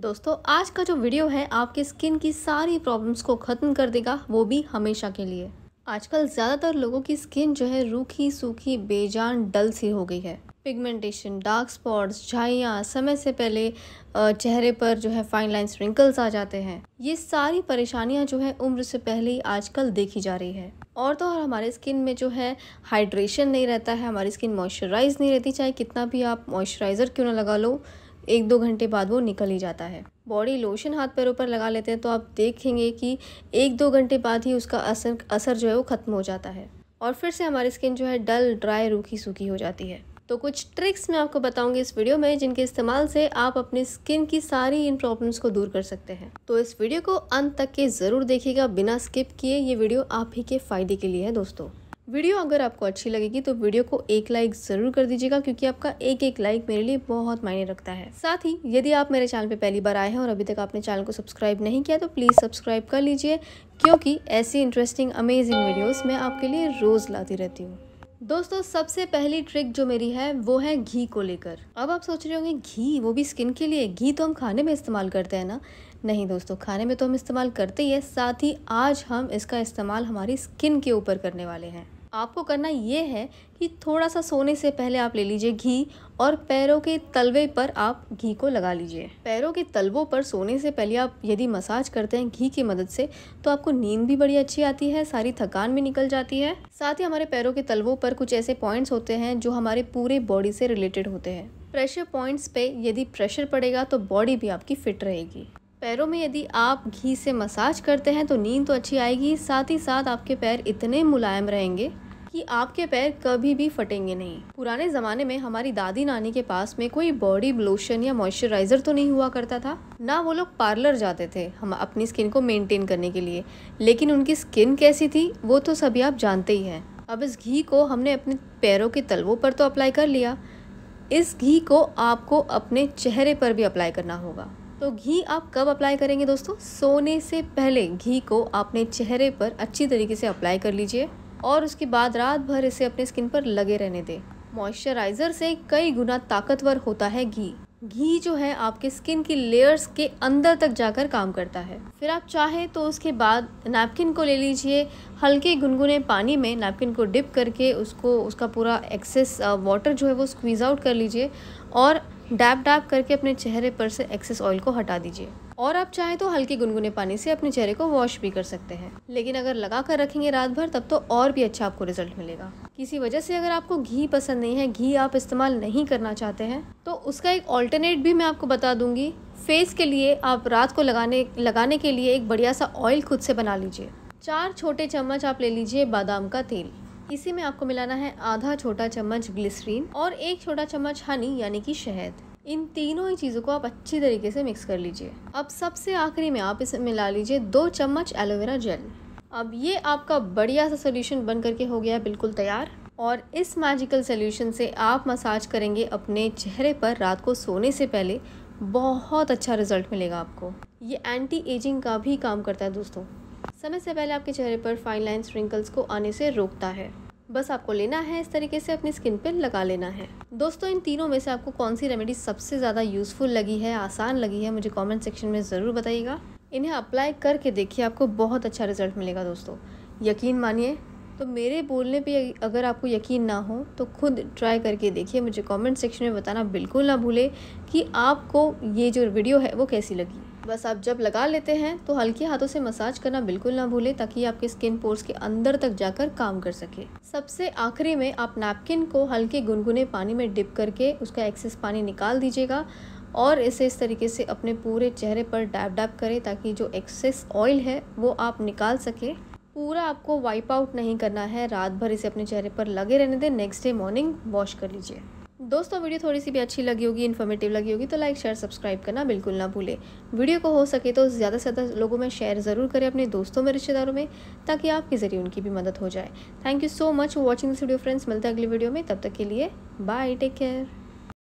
दोस्तों आज का जो वीडियो है आपके स्किन की सारी प्रॉब्लम्स को ख़त्म कर देगा वो भी हमेशा के लिए आजकल ज़्यादातर लोगों की स्किन जो है रूखी सूखी बेजान डल सी हो गई है पिगमेंटेशन डार्क स्पॉट्स झाइयाँ समय से पहले चेहरे पर जो है फाइन लाइन रिंकल्स आ जाते हैं ये सारी परेशानियाँ जो है उम्र से पहले ही आजकल देखी जा रही है और तो और हमारे स्किन में जो है हाइड्रेशन नहीं रहता है हमारी स्किन मॉइस्चराइज नहीं रहती चाहे कितना भी आप मॉइस्चराइज़र क्यों ना लगा लो एक दो घंटे बाद वो निकल ही जाता है बॉडी लोशन हाथ पैरों पर लगा लेते हैं तो आप देखेंगे कि एक दो घंटे बाद ही उसका असर असर जो है वो ख़त्म हो जाता है और फिर से हमारी स्किन जो है डल ड्राई रूखी सूखी हो जाती है तो कुछ ट्रिक्स मैं आपको बताऊंगी इस वीडियो में जिनके इस्तेमाल से आप अपने स्किन की सारी इन प्रॉब्लम्स को दूर कर सकते हैं तो इस वीडियो को अंत तक के ज़रूर देखिएगा बिना स्किप किए ये वीडियो आप ही के फ़ायदे के लिए है दोस्तों वीडियो अगर आपको अच्छी लगेगी तो वीडियो को एक लाइक ज़रूर कर दीजिएगा क्योंकि आपका एक एक लाइक मेरे लिए बहुत मायने रखता है साथ ही यदि आप मेरे चैनल पर पहली बार आए हैं और अभी तक आपने चैनल को सब्सक्राइब नहीं किया तो प्लीज़ सब्सक्राइब कर लीजिए क्योंकि ऐसी इंटरेस्टिंग अमेजिंग वीडियोज़ मैं आपके लिए रोज़ लाती रहती हूँ दोस्तों सबसे पहली ट्रिक जो मेरी है वो है घी को लेकर अब आप सोच रहे होंगे घी वो भी स्किन के लिए घी तो हम खाने में इस्तेमाल करते हैं ना नहीं दोस्तों खाने में तो हम इस्तेमाल करते ही है साथ ही आज हम इसका इस्तेमाल हमारी स्किन के ऊपर करने वाले हैं आपको करना ये है कि थोड़ा सा सोने से पहले आप ले लीजिए घी और पैरों के तलवे पर आप घी को लगा लीजिए पैरों के तलवों पर सोने से पहले आप यदि मसाज करते हैं घी की मदद से तो आपको नींद भी बड़ी अच्छी आती है सारी थकान भी निकल जाती है साथ ही हमारे पैरों के तलवों पर कुछ ऐसे पॉइंट्स होते हैं जो हमारे पूरे बॉडी से रिलेटेड होते हैं प्रेशर पॉइंट्स पे यदि प्रेशर पड़ेगा तो बॉडी भी आपकी फिट रहेगी पैरों में यदि आप घी से मसाज करते हैं तो नींद तो अच्छी आएगी साथ ही साथ आपके पैर इतने मुलायम रहेंगे कि आपके पैर कभी भी फटेंगे नहीं पुराने ज़माने में हमारी दादी नानी के पास में कोई बॉडी ब्लोशन या मॉइस्चराइज़र तो नहीं हुआ करता था ना वो लोग पार्लर जाते थे हम अपनी स्किन को मेनटेन करने के लिए लेकिन उनकी स्किन कैसी थी वो तो सभी आप जानते ही हैं अब इस घी को हमने अपने पैरों के तलवों पर तो अप्लाई कर लिया इस घी को आपको अपने चेहरे पर भी अप्लाई करना होगा तो घी आप कब अप्लाई करेंगे दोस्तों सोने से पहले घी को अपने चेहरे पर अच्छी तरीके से अप्लाई कर लीजिए और उसके बाद रात भर इसे अपने स्किन पर लगे रहने दें मॉइस्चराइज़र से कई गुना ताकतवर होता है घी घी जो है आपके स्किन की लेयर्स के अंदर तक जाकर काम करता है फिर आप चाहें तो उसके बाद नैपकिन को ले लीजिए हल्के गुनगुने पानी में नैपकिन को डिप करके उसको उसका पूरा एक्सेस वाटर जो है वो स्क्वीज़ आउट कर लीजिए और डैप डैप करके अपने चेहरे पर से एक्सेस ऑयल को हटा दीजिए और आप चाहे तो हल्के गुनगुने पानी से अपने चेहरे को वॉश भी कर सकते हैं लेकिन अगर लगा कर रखेंगे रात भर तब तो और भी अच्छा आपको रिजल्ट मिलेगा किसी वजह से अगर आपको घी पसंद नहीं है घी आप इस्तेमाल नहीं करना चाहते हैं तो उसका एक ऑल्टरनेट भी मैं आपको बता दूंगी फेस के लिए आप रात को लगाने लगाने के लिए एक बढ़िया सा ऑयल खुद से बना लीजिए चार छोटे चम्मच आप ले लीजिए बादाम का तेल इसी में आपको मिलाना है आधा छोटा चम्मच ग्लिसरीन और एक छोटा चम्मच हनी यानी कि शहद इन तीनों ही चीज़ों को आप अच्छी तरीके से मिक्स कर लीजिए अब सबसे आखिरी में आप इसमें मिला लीजिए दो चम्मच एलोवेरा जेल अब ये आपका बढ़िया सा सोल्यूशन बन करके हो गया है बिल्कुल तैयार और इस मैजिकल सोल्यूशन से आप मसाज करेंगे अपने चेहरे पर रात को सोने से पहले बहुत अच्छा रिजल्ट मिलेगा आपको ये एंटी एजिंग का भी काम करता है दोस्तों समय से पहले आपके चेहरे पर फाइन लाइन्स रिंकल्स को आने से रोकता है बस आपको लेना है इस तरीके से अपनी स्किन पे लगा लेना है दोस्तों इन तीनों में से आपको कौन सी रेमेडी सबसे ज़्यादा यूज़फुल लगी है आसान लगी है मुझे कमेंट सेक्शन में ज़रूर बताइएगा इन्हें अप्लाई करके देखिए आपको बहुत अच्छा रिजल्ट मिलेगा दोस्तों यकीन मानिए तो मेरे बोलने पर अगर आपको यकीन ना हो तो खुद ट्राई करके देखिए मुझे कॉमेंट सेक्शन में बताना बिल्कुल ना भूले कि आपको ये जो वीडियो है वो कैसी लगी बस आप जब लगा लेते हैं तो हल्के हाथों से मसाज करना बिल्कुल ना भूलें ताकि आपके स्किन पोर्स के अंदर तक जाकर काम कर सके सबसे आखिरी में आप नैपकिन को हल्के गुनगुने पानी में डिप करके उसका एक्सेस पानी निकाल दीजिएगा और इसे इस तरीके से अपने पूरे चेहरे पर डैब डैब करें ताकि जो एक्सेस ऑयल है वो आप निकाल सकें पूरा आपको वाइप आउट नहीं करना है रात भर इसे अपने चेहरे पर लगे रहने दें नेक्स्ट डे मॉर्निंग वॉश कर लीजिए दोस्तों वीडियो थोड़ी सी भी अच्छी लगी होगी इन्फॉर्मेटिव लगी होगी तो लाइक शेयर सब्सक्राइब करना बिल्कुल ना भूलें वीडियो को हो सके तो ज़्यादा से ज़्यादा लोगों में शेयर ज़रूर करें अपने दोस्तों में रिश्तेदारों में ताकि आपके ज़रिए उनकी भी मदद हो जाए thank you so much for watching this video friends मिलते हैं अगली वीडियो में तब तक के लिए बाय टेक केयर